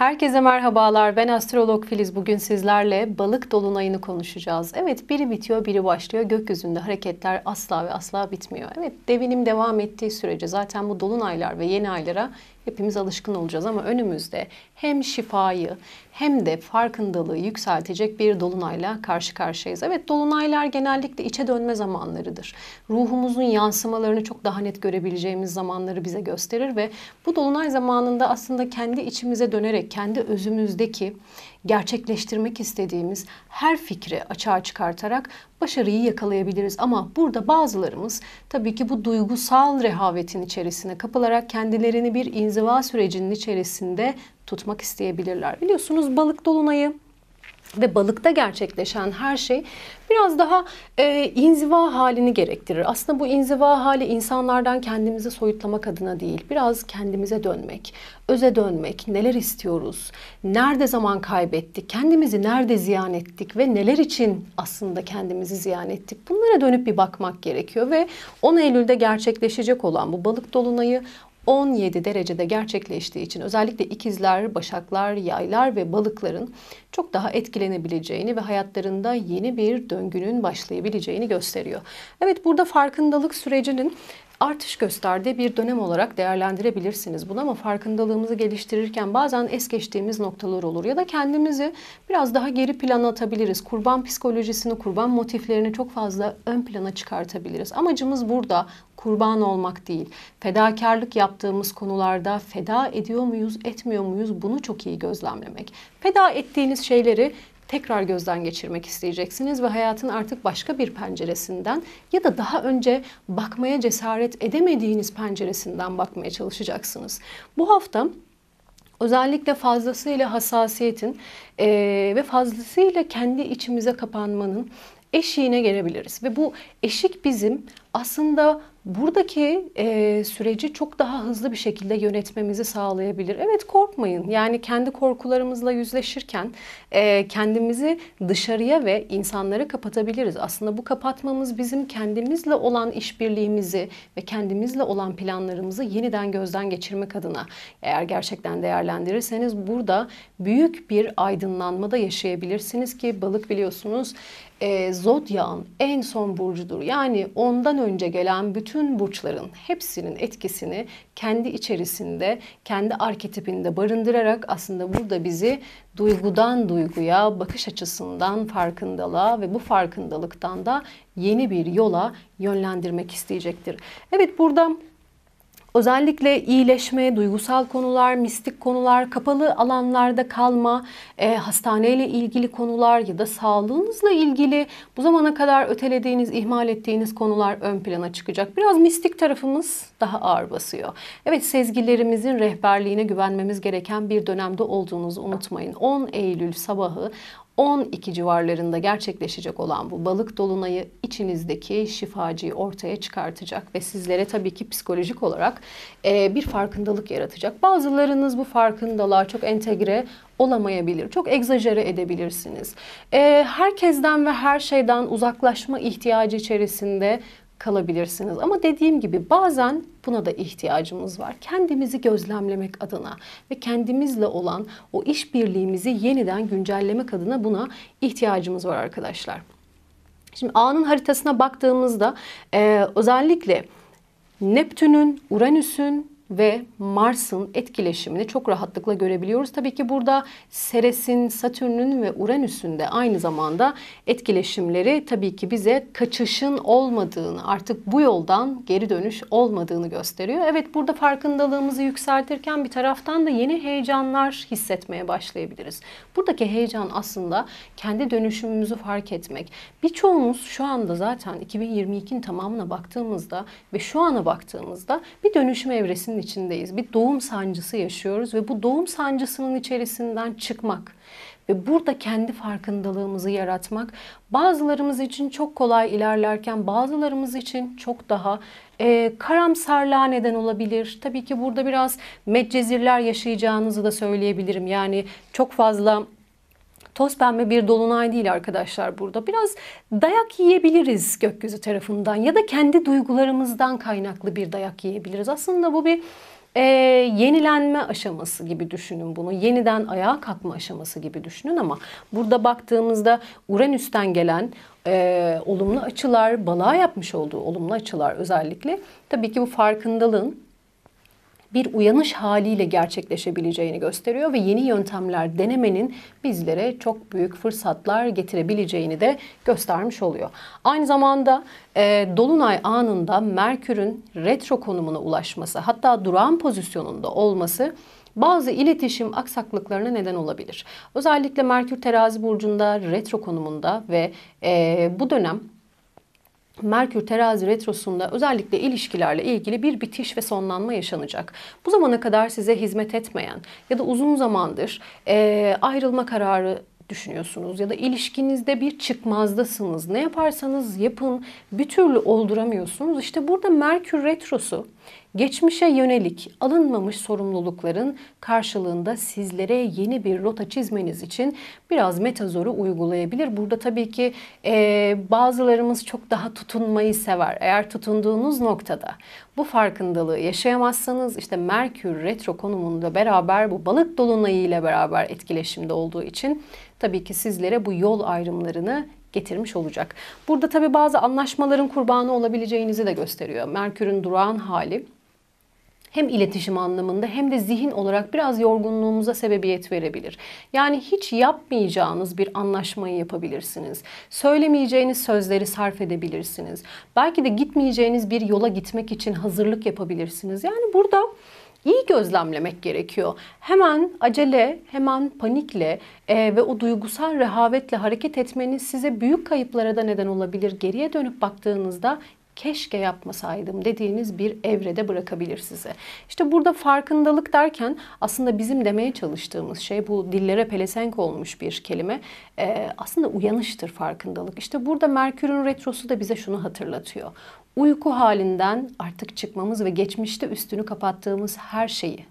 Herkese merhabalar. Ben astrolog Filiz. Bugün sizlerle balık dolunayını konuşacağız. Evet, biri bitiyor, biri başlıyor. Gökyüzünde hareketler asla ve asla bitmiyor. Evet, devinim devam ettiği sürece zaten bu dolunaylar ve yeni aylara hepimiz alışkın olacağız ama önümüzde hem şifayı hem de farkındalığı yükseltecek bir dolunayla karşı karşıyayız. Evet dolunaylar genellikle içe dönme zamanlarıdır. Ruhumuzun yansımalarını çok daha net görebileceğimiz zamanları bize gösterir ve bu dolunay zamanında aslında kendi içimize dönerek kendi özümüzdeki gerçekleştirmek istediğimiz her fikri açığa çıkartarak başarıyı yakalayabiliriz. Ama burada bazılarımız tabii ki bu duygusal rehavetin içerisine kapılarak kendilerini bir insan inziva sürecinin içerisinde tutmak isteyebilirler. Biliyorsunuz balık dolunayı ve balıkta gerçekleşen her şey biraz daha e, inziva halini gerektirir. Aslında bu inziva hali insanlardan kendimizi soyutlamak adına değil, biraz kendimize dönmek, öze dönmek, neler istiyoruz, nerede zaman kaybettik, kendimizi nerede ziyan ettik ve neler için aslında kendimizi ziyan ettik. Bunlara dönüp bir bakmak gerekiyor ve 10 Eylül'de gerçekleşecek olan bu balık dolunayı 17 derecede gerçekleştiği için özellikle ikizler, başaklar, yaylar ve balıkların çok daha etkilenebileceğini ve hayatlarında yeni bir döngünün başlayabileceğini gösteriyor. Evet burada farkındalık sürecinin artış gösterdiği bir dönem olarak değerlendirebilirsiniz bunu ama farkındalığımızı geliştirirken bazen es geçtiğimiz noktalar olur ya da kendimizi biraz daha geri plana atabiliriz. Kurban psikolojisini, kurban motiflerini çok fazla ön plana çıkartabiliriz. Amacımız burada kurban olmak değil. Fedakarlık yaptığımız konularda feda ediyor muyuz, etmiyor muyuz bunu çok iyi gözlemlemek. Feda ettiğiniz şeyleri tekrar gözden geçirmek isteyeceksiniz ve hayatın artık başka bir penceresinden ya da daha önce bakmaya cesaret edemediğiniz penceresinden bakmaya çalışacaksınız. Bu hafta özellikle fazlasıyla hassasiyetin e, ve fazlasıyla kendi içimize kapanmanın eşiğine gelebiliriz. Ve bu eşik bizim aslında buradaki e, süreci çok daha hızlı bir şekilde yönetmemizi sağlayabilir. Evet korkmayın. Yani kendi korkularımızla yüzleşirken e, kendimizi dışarıya ve insanlara kapatabiliriz. Aslında bu kapatmamız bizim kendimizle olan işbirliğimizi ve kendimizle olan planlarımızı yeniden gözden geçirmek adına eğer gerçekten değerlendirirseniz burada büyük bir aydınlanma da yaşayabilirsiniz ki balık biliyorsunuz e, zodyağın en son burcudur. Yani ondan önce gelen bütün bütün burçların hepsinin etkisini kendi içerisinde, kendi arketipinde barındırarak aslında burada bizi duygudan duyguya, bakış açısından farkındalığa ve bu farkındalıktan da yeni bir yola yönlendirmek isteyecektir. Evet burada Özellikle iyileşme, duygusal konular, mistik konular, kapalı alanlarda kalma, e, hastaneyle ilgili konular ya da sağlığınızla ilgili bu zamana kadar ötelediğiniz, ihmal ettiğiniz konular ön plana çıkacak. Biraz mistik tarafımız daha ağır basıyor. Evet sezgilerimizin rehberliğine güvenmemiz gereken bir dönemde olduğunuzu unutmayın. 10 Eylül sabahı 12 civarlarında gerçekleşecek olan bu balık dolunayı içinizdeki şifacıyı ortaya çıkartacak ve sizlere tabii ki psikolojik olarak e, bir farkındalık yaratacak. Bazılarınız bu farkındalar çok entegre olamayabilir. Çok egzajere edebilirsiniz. E, herkesten ve her şeyden uzaklaşma ihtiyacı içerisinde kalabilirsiniz. Ama dediğim gibi bazen buna da ihtiyacımız var. Kendimizi gözlemlemek adına ve kendimizle olan o işbirliğimizi yeniden güncellemek adına buna ihtiyacımız var arkadaşlar. Şimdi A'nın haritasına baktığımızda e, özellikle Neptün'ün, Uranüs'ün ve Mars'ın etkileşimini çok rahatlıkla görebiliyoruz. Tabii ki burada Seres'in, Satürn'ün ve Uranüs'ün de aynı zamanda etkileşimleri tabii ki bize kaçışın olmadığını, artık bu yoldan geri dönüş olmadığını gösteriyor. Evet burada farkındalığımızı yükseltirken bir taraftan da yeni heyecanlar hissetmeye başlayabiliriz. Buradaki heyecan aslında kendi dönüşümümüzü fark etmek. Birçoğumuz şu anda zaten 2022'nin tamamına baktığımızda ve şu ana baktığımızda bir dönüşüm evresinde içindeyiz. Bir doğum sancısı yaşıyoruz ve bu doğum sancısının içerisinden çıkmak ve burada kendi farkındalığımızı yaratmak bazılarımız için çok kolay ilerlerken bazılarımız için çok daha e, karamsarlığa neden olabilir. Tabii ki burada biraz medcezirler yaşayacağınızı da söyleyebilirim. Yani çok fazla toz pembe bir dolunay değil arkadaşlar burada. Biraz dayak yiyebiliriz gökyüzü tarafından ya da kendi duygularımızdan kaynaklı bir dayak yiyebiliriz. Aslında bu bir e, yenilenme aşaması gibi düşünün bunu. Yeniden ayağa kalkma aşaması gibi düşünün ama burada baktığımızda Uranüs'ten gelen e, olumlu açılar, balığa yapmış olduğu olumlu açılar özellikle tabii ki bu farkındalığın bir uyanış haliyle gerçekleşebileceğini gösteriyor ve yeni yöntemler denemenin bizlere çok büyük fırsatlar getirebileceğini de göstermiş oluyor. Aynı zamanda e, Dolunay anında Merkür'ün retro konumuna ulaşması hatta durağan pozisyonunda olması bazı iletişim aksaklıklarına neden olabilir. Özellikle Merkür terazi burcunda retro konumunda ve e, bu dönem Merkür terazi retrosunda özellikle ilişkilerle ilgili bir bitiş ve sonlanma yaşanacak. Bu zamana kadar size hizmet etmeyen ya da uzun zamandır e, ayrılma kararı düşünüyorsunuz ya da ilişkinizde bir çıkmazdasınız. Ne yaparsanız yapın bir türlü olduramıyorsunuz. İşte burada Merkür retrosu Geçmişe yönelik alınmamış sorumlulukların karşılığında sizlere yeni bir rota çizmeniz için biraz metazoru uygulayabilir. Burada tabii ki e, bazılarımız çok daha tutunmayı sever. Eğer tutunduğunuz noktada bu farkındalığı yaşayamazsanız işte Merkür retro konumunda beraber bu balık dolunayı ile beraber etkileşimde olduğu için tabii ki sizlere bu yol ayrımlarını getirmiş olacak. Burada tabi bazı anlaşmaların kurbanı olabileceğinizi de gösteriyor. Merkür'ün durağan hali hem iletişim anlamında hem de zihin olarak biraz yorgunluğumuza sebebiyet verebilir. Yani hiç yapmayacağınız bir anlaşmayı yapabilirsiniz. Söylemeyeceğiniz sözleri sarf edebilirsiniz. Belki de gitmeyeceğiniz bir yola gitmek için hazırlık yapabilirsiniz. Yani burada iyi gözlemlemek gerekiyor. Hemen acele, hemen panikle e, ve o duygusal rehavetle hareket etmeniz size büyük kayıplara da neden olabilir. Geriye dönüp baktığınızda keşke yapmasaydım dediğiniz bir evrede bırakabilir sizi. İşte burada farkındalık derken aslında bizim demeye çalıştığımız şey bu dillere pelesenk olmuş bir kelime. Ee, aslında uyanıştır farkındalık. İşte burada Merkür'ün retrosu da bize şunu hatırlatıyor. Uyku halinden artık çıkmamız ve geçmişte üstünü kapattığımız her şeyi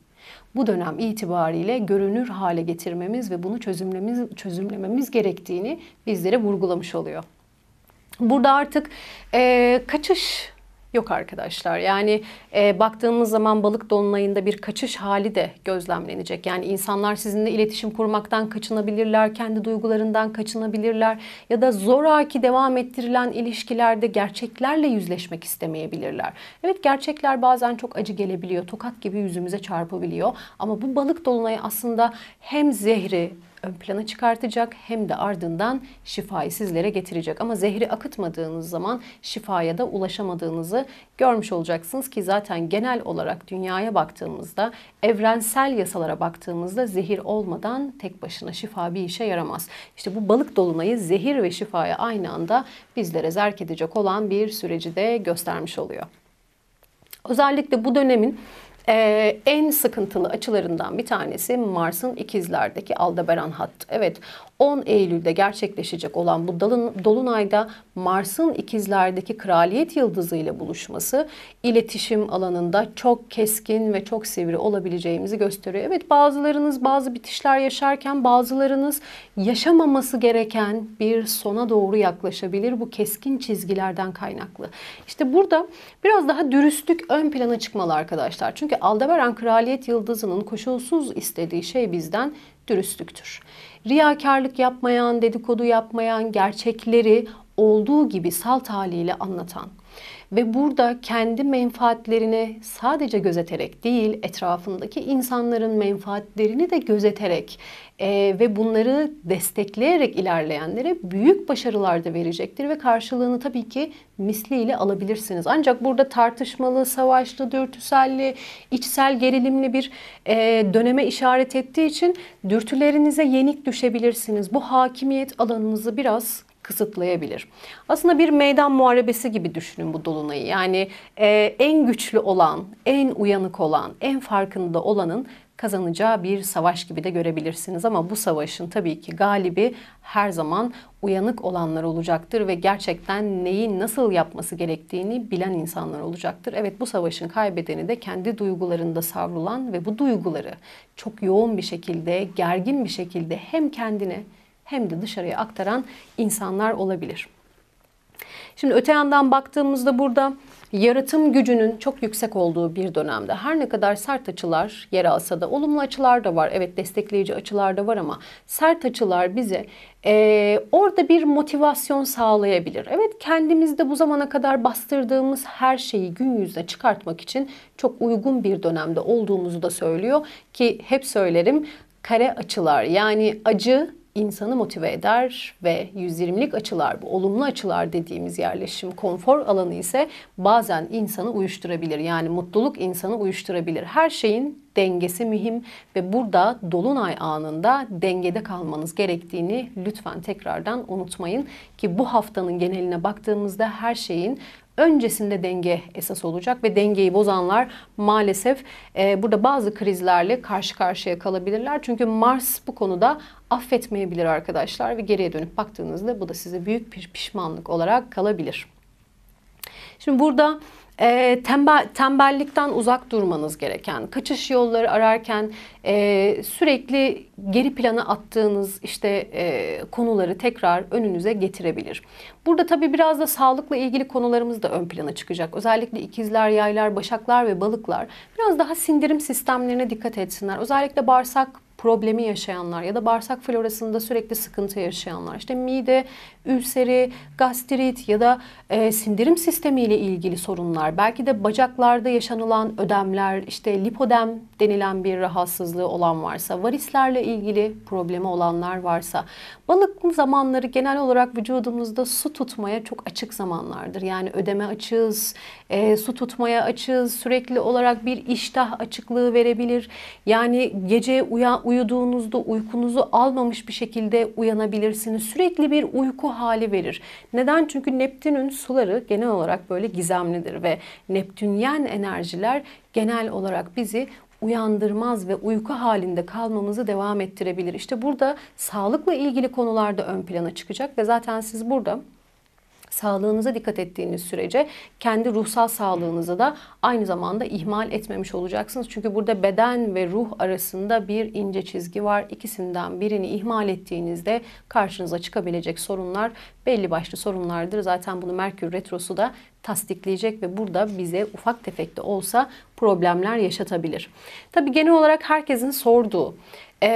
bu dönem itibariyle görünür hale getirmemiz ve bunu çözümlememiz, çözümlememiz gerektiğini bizlere vurgulamış oluyor. Burada artık e, kaçış yok arkadaşlar. Yani e, baktığımız zaman balık dolunayında bir kaçış hali de gözlemlenecek. Yani insanlar sizinle iletişim kurmaktan kaçınabilirler, kendi duygularından kaçınabilirler ya da zoraki devam ettirilen ilişkilerde gerçeklerle yüzleşmek istemeyebilirler. Evet gerçekler bazen çok acı gelebiliyor, tokat gibi yüzümüze çarpabiliyor ama bu balık dolunayı aslında hem zehri ön plana çıkartacak hem de ardından şifayı sizlere getirecek. Ama zehri akıtmadığınız zaman şifaya da ulaşamadığınızı görmüş olacaksınız ki zaten genel olarak dünyaya baktığımızda, evrensel yasalara baktığımızda zehir olmadan tek başına şifa bir işe yaramaz. İşte bu balık dolunayı zehir ve şifaya aynı anda bizlere zerk edecek olan bir süreci de göstermiş oluyor. Özellikle bu dönemin ee, en sıkıntılı açılarından bir tanesi Mars'ın ikizlerdeki Aldebaran hattı. Evet 10 Eylül'de gerçekleşecek olan bu dolunayda Mars'ın ikizlerdeki kraliyet yıldızı ile buluşması iletişim alanında çok keskin ve çok sivri olabileceğimizi gösteriyor. Evet bazılarınız bazı bitişler yaşarken bazılarınız yaşamaması gereken bir sona doğru yaklaşabilir bu keskin çizgilerden kaynaklı. İşte burada biraz daha dürüstlük ön plana çıkmalı arkadaşlar. Çünkü Aldebaran kraliyet yıldızının koşulsuz istediği şey bizden dürüstlüktür riyakarlık yapmayan, dedikodu yapmayan, gerçekleri olduğu gibi salt haliyle anlatan ve burada kendi menfaatlerini sadece gözeterek değil etrafındaki insanların menfaatlerini de gözeterek e, ve bunları destekleyerek ilerleyenlere büyük başarılar da verecektir ve karşılığını tabii ki misliyle alabilirsiniz. Ancak burada tartışmalı, savaşlı, dürtüselli, içsel gerilimli bir e, döneme işaret ettiği için dürtülerinize yenik düşebilirsiniz. Bu hakimiyet alanınızı biraz kısıtlayabilir. Aslında bir meydan muharebesi gibi düşünün bu dolunayı. Yani e, en güçlü olan, en uyanık olan, en farkında olanın kazanacağı bir savaş gibi de görebilirsiniz. Ama bu savaşın tabii ki galibi her zaman uyanık olanlar olacaktır ve gerçekten neyi nasıl yapması gerektiğini bilen insanlar olacaktır. Evet bu savaşın kaybedeni de kendi duygularında savrulan ve bu duyguları çok yoğun bir şekilde, gergin bir şekilde hem kendine hem de dışarıya aktaran insanlar olabilir. Şimdi öte yandan baktığımızda burada yaratım gücünün çok yüksek olduğu bir dönemde her ne kadar sert açılar yer alsa da olumlu açılar da var. Evet destekleyici açılar da var ama sert açılar bize e, orada bir motivasyon sağlayabilir. Evet kendimizde bu zamana kadar bastırdığımız her şeyi gün yüzüne çıkartmak için çok uygun bir dönemde olduğumuzu da söylüyor ki hep söylerim kare açılar yani acı insanı motive eder ve 120'lik açılar, bu olumlu açılar dediğimiz yerleşim konfor alanı ise bazen insanı uyuşturabilir. Yani mutluluk insanı uyuşturabilir. Her şeyin dengesi mühim ve burada dolunay anında dengede kalmanız gerektiğini lütfen tekrardan unutmayın ki bu haftanın geneline baktığımızda her şeyin öncesinde denge esas olacak ve dengeyi bozanlar maalesef e, burada bazı krizlerle karşı karşıya kalabilirler. Çünkü Mars bu konuda affetmeyebilir arkadaşlar ve geriye dönüp baktığınızda bu da size büyük bir pişmanlık olarak kalabilir. Şimdi burada e, ee, tembel, tembellikten uzak durmanız gereken, kaçış yolları ararken e, sürekli geri plana attığınız işte e, konuları tekrar önünüze getirebilir. Burada tabii biraz da sağlıkla ilgili konularımız da ön plana çıkacak. Özellikle ikizler, yaylar, başaklar ve balıklar biraz daha sindirim sistemlerine dikkat etsinler. Özellikle bağırsak problemi yaşayanlar ya da bağırsak florasında sürekli sıkıntı yaşayanlar, işte mide ülseri, gastrit ya da e, sindirim sistemi ile ilgili sorunlar, belki de bacaklarda yaşanılan ödemler, işte lipodem denilen bir rahatsızlığı olan varsa, varislerle ilgili problemi olanlar varsa, balık zamanları genel olarak vücudumuzda su tutmaya çok açık zamanlardır. Yani ödeme açığız, e, su tutmaya açığız, sürekli olarak bir iştah açıklığı verebilir. Yani gece uyan, uyuduğunuzda uykunuzu almamış bir şekilde uyanabilirsiniz. Sürekli bir uyku hali verir. Neden? Çünkü Neptün'ün suları genel olarak böyle gizemlidir ve Neptünyen enerjiler genel olarak bizi uyandırmaz ve uyku halinde kalmamızı devam ettirebilir. İşte burada sağlıkla ilgili konularda ön plana çıkacak ve zaten siz burada sağlığınıza dikkat ettiğiniz sürece kendi ruhsal sağlığınızı da aynı zamanda ihmal etmemiş olacaksınız. Çünkü burada beden ve ruh arasında bir ince çizgi var. İkisinden birini ihmal ettiğinizde karşınıza çıkabilecek sorunlar belli başlı sorunlardır. Zaten bunu Merkür Retrosu da tasdikleyecek ve burada bize ufak tefek de olsa problemler yaşatabilir. Tabii genel olarak herkesin sorduğu e,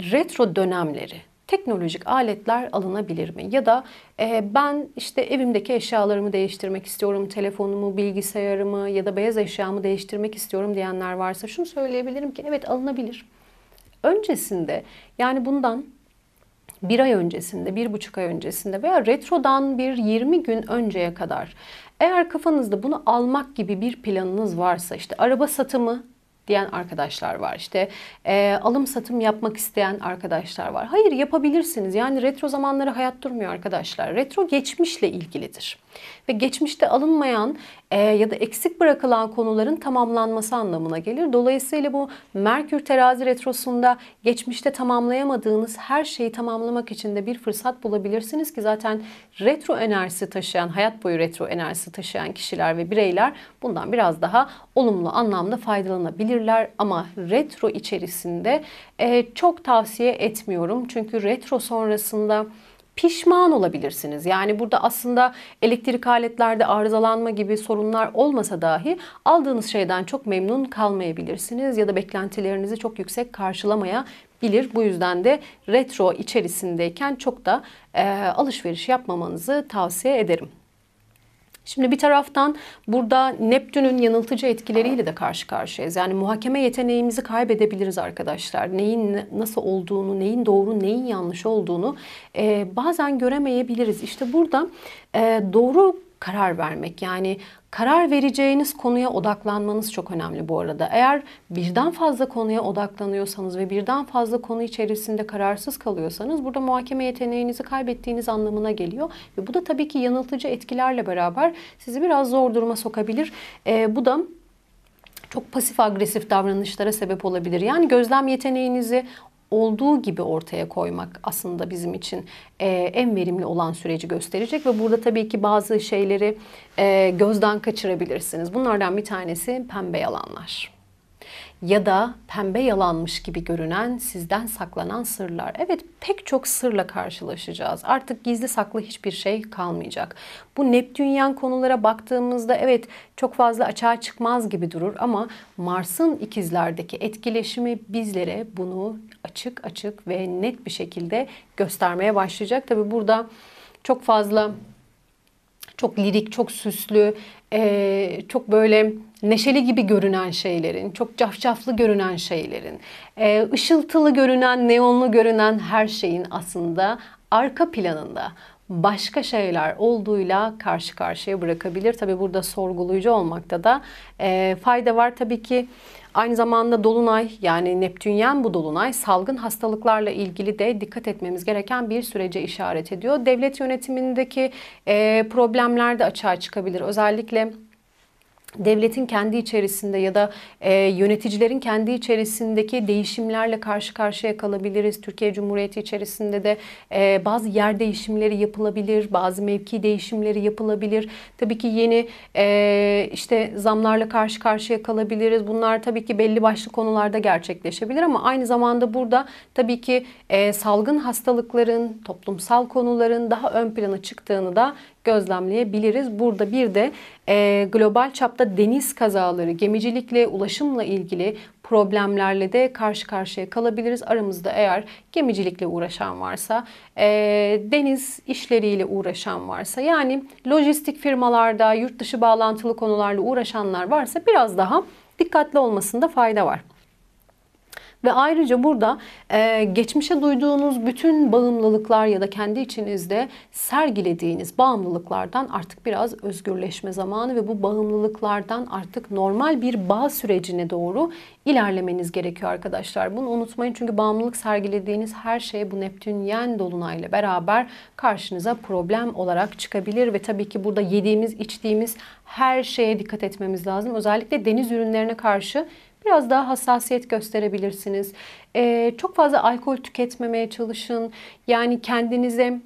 retro dönemleri teknolojik aletler alınabilir mi? Ya da e, ben işte evimdeki eşyalarımı değiştirmek istiyorum, telefonumu, bilgisayarımı ya da beyaz eşyamı değiştirmek istiyorum diyenler varsa şunu söyleyebilirim ki evet alınabilir. Öncesinde yani bundan bir ay öncesinde, bir buçuk ay öncesinde veya retrodan bir 20 gün önceye kadar eğer kafanızda bunu almak gibi bir planınız varsa işte araba satımı diyen arkadaşlar var. İşte e, alım satım yapmak isteyen arkadaşlar var. Hayır yapabilirsiniz. Yani retro zamanları hayat durmuyor arkadaşlar. Retro geçmişle ilgilidir. Ve geçmişte alınmayan e, ya da eksik bırakılan konuların tamamlanması anlamına gelir. Dolayısıyla bu Merkür terazi retrosunda geçmişte tamamlayamadığınız her şeyi tamamlamak için de bir fırsat bulabilirsiniz ki zaten retro enerjisi taşıyan, hayat boyu retro enerjisi taşıyan kişiler ve bireyler bundan biraz daha olumlu anlamda faydalanabilir alabilirler ama retro içerisinde e, çok tavsiye etmiyorum. Çünkü retro sonrasında pişman olabilirsiniz. Yani burada aslında elektrik aletlerde arızalanma gibi sorunlar olmasa dahi aldığınız şeyden çok memnun kalmayabilirsiniz ya da beklentilerinizi çok yüksek karşılamayabilir. Bu yüzden de retro içerisindeyken çok da e, alışveriş yapmamanızı tavsiye ederim. Şimdi bir taraftan burada Neptün'ün yanıltıcı etkileriyle de karşı karşıyayız. Yani muhakeme yeteneğimizi kaybedebiliriz arkadaşlar. Neyin nasıl olduğunu, neyin doğru, neyin yanlış olduğunu e, bazen göremeyebiliriz. İşte burada e, doğru karar vermek. Yani karar vereceğiniz konuya odaklanmanız çok önemli bu arada. Eğer birden fazla konuya odaklanıyorsanız ve birden fazla konu içerisinde kararsız kalıyorsanız burada muhakeme yeteneğinizi kaybettiğiniz anlamına geliyor. Ve bu da tabii ki yanıltıcı etkilerle beraber sizi biraz zor duruma sokabilir. E, bu da çok pasif agresif davranışlara sebep olabilir. Yani gözlem yeteneğinizi, olduğu gibi ortaya koymak aslında bizim için e, en verimli olan süreci gösterecek ve burada tabii ki bazı şeyleri e, gözden kaçırabilirsiniz. Bunlardan bir tanesi pembe yalanlar ya da pembe yalanmış gibi görünen sizden saklanan sırlar. Evet pek çok sırla karşılaşacağız. Artık gizli saklı hiçbir şey kalmayacak. Bu Neptünyen konulara baktığımızda evet çok fazla açığa çıkmaz gibi durur ama Mars'ın ikizlerdeki etkileşimi bizlere bunu açık açık ve net bir şekilde göstermeye başlayacak. Tabi burada çok fazla çok lirik, çok süslü, çok böyle neşeli gibi görünen şeylerin, çok cafcaflı görünen şeylerin, e, ışıltılı görünen, neonlu görünen her şeyin aslında arka planında başka şeyler olduğuyla karşı karşıya bırakabilir. Tabi burada sorgulayıcı olmakta da e, fayda var. Tabii ki aynı zamanda Dolunay yani Neptünyen bu Dolunay salgın hastalıklarla ilgili de dikkat etmemiz gereken bir sürece işaret ediyor. Devlet yönetimindeki e, problemler de açığa çıkabilir. Özellikle devletin kendi içerisinde ya da e, yöneticilerin kendi içerisindeki değişimlerle karşı karşıya kalabiliriz. Türkiye Cumhuriyeti içerisinde de e, bazı yer değişimleri yapılabilir, bazı mevki değişimleri yapılabilir. Tabii ki yeni e, işte zamlarla karşı karşıya kalabiliriz. Bunlar tabii ki belli başlı konularda gerçekleşebilir ama aynı zamanda burada tabii ki e, salgın hastalıkların, toplumsal konuların daha ön plana çıktığını da gözlemleyebiliriz. Burada bir de e, global çapta deniz kazaları, gemicilikle, ulaşımla ilgili problemlerle de karşı karşıya kalabiliriz. Aramızda eğer gemicilikle uğraşan varsa, e, deniz işleriyle uğraşan varsa, yani lojistik firmalarda, yurt dışı bağlantılı konularla uğraşanlar varsa biraz daha dikkatli olmasında fayda var. Ve ayrıca burada e, geçmişe duyduğunuz bütün bağımlılıklar ya da kendi içinizde sergilediğiniz bağımlılıklardan artık biraz özgürleşme zamanı ve bu bağımlılıklardan artık normal bir bağ sürecine doğru ilerlemeniz gerekiyor arkadaşlar. Bunu unutmayın çünkü bağımlılık sergilediğiniz her şey bu Neptün yen dolunayla beraber karşınıza problem olarak çıkabilir ve tabii ki burada yediğimiz, içtiğimiz her şeye dikkat etmemiz lazım. Özellikle deniz ürünlerine karşı biraz daha hassasiyet gösterebilirsiniz. Ee, çok fazla alkol tüketmemeye çalışın. Yani kendinize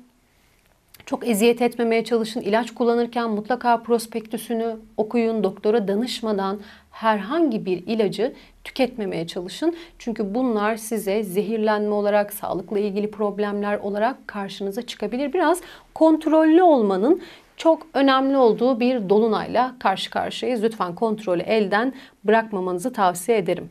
çok eziyet etmemeye çalışın. İlaç kullanırken mutlaka prospektüsünü okuyun. Doktora danışmadan herhangi bir ilacı tüketmemeye çalışın. Çünkü bunlar size zehirlenme olarak, sağlıkla ilgili problemler olarak karşınıza çıkabilir. Biraz kontrollü olmanın çok önemli olduğu bir dolunayla karşı karşıyayız. Lütfen kontrolü elden bırakmamanızı tavsiye ederim.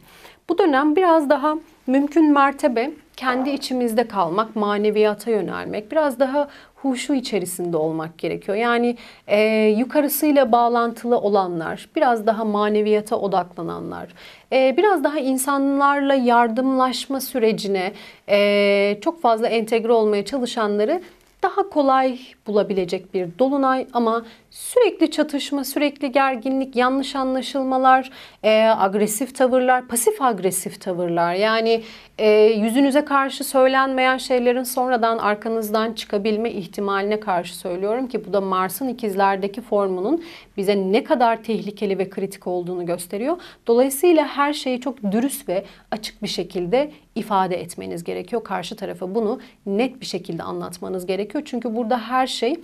Bu dönem biraz daha mümkün mertebe kendi içimizde kalmak, maneviyata yönelmek, biraz daha huşu içerisinde olmak gerekiyor. Yani e, yukarısıyla bağlantılı olanlar, biraz daha maneviyata odaklananlar, e, biraz daha insanlarla yardımlaşma sürecine e, çok fazla entegre olmaya çalışanları daha kolay bulabilecek bir dolunay ama sürekli çatışma, sürekli gerginlik, yanlış anlaşılmalar, e, agresif tavırlar, pasif agresif tavırlar. Yani e, yüzünüze karşı söylenmeyen şeylerin sonradan arkanızdan çıkabilme ihtimaline karşı söylüyorum ki bu da Mars'ın ikizlerdeki formunun bize ne kadar tehlikeli ve kritik olduğunu gösteriyor. Dolayısıyla her şeyi çok dürüst ve açık bir şekilde ifade etmeniz gerekiyor. Karşı tarafa bunu net bir şekilde anlatmanız gerekiyor. Çünkü burada her şey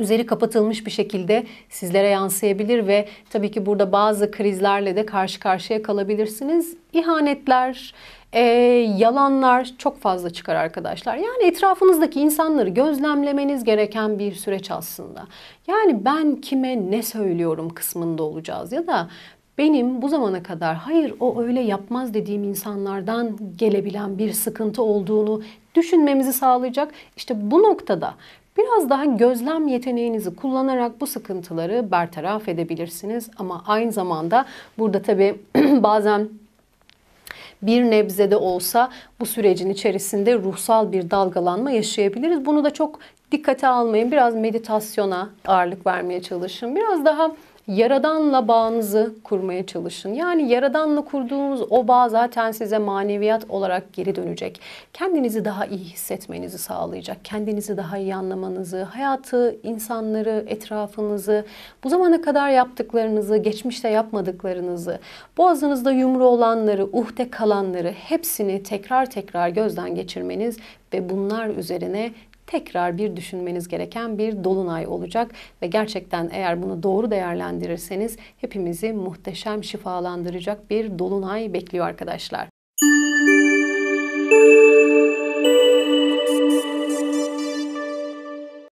üzeri kapatılmış bir şekilde sizlere yansıyabilir ve tabii ki burada bazı krizlerle de karşı karşıya kalabilirsiniz. İhanetler, e, yalanlar çok fazla çıkar arkadaşlar. Yani etrafınızdaki insanları gözlemlemeniz gereken bir süreç aslında. Yani ben kime ne söylüyorum kısmında olacağız ya da benim bu zamana kadar hayır o öyle yapmaz dediğim insanlardan gelebilen bir sıkıntı olduğunu düşünmemizi sağlayacak. İşte bu noktada Biraz daha gözlem yeteneğinizi kullanarak bu sıkıntıları bertaraf edebilirsiniz ama aynı zamanda burada tabii bazen bir nebze de olsa bu sürecin içerisinde ruhsal bir dalgalanma yaşayabiliriz. Bunu da çok dikkate almayın. Biraz meditasyona ağırlık vermeye çalışın. Biraz daha Yaradanla bağınızı kurmaya çalışın. Yani yaradanla kurduğunuz o bağ zaten size maneviyat olarak geri dönecek. Kendinizi daha iyi hissetmenizi sağlayacak. Kendinizi daha iyi anlamanızı, hayatı, insanları, etrafınızı, bu zamana kadar yaptıklarınızı, geçmişte yapmadıklarınızı, boğazınızda yumru olanları, uhde kalanları hepsini tekrar tekrar gözden geçirmeniz ve bunlar üzerine tekrar bir düşünmeniz gereken bir dolunay olacak ve gerçekten eğer bunu doğru değerlendirirseniz hepimizi muhteşem şifalandıracak bir dolunay bekliyor arkadaşlar.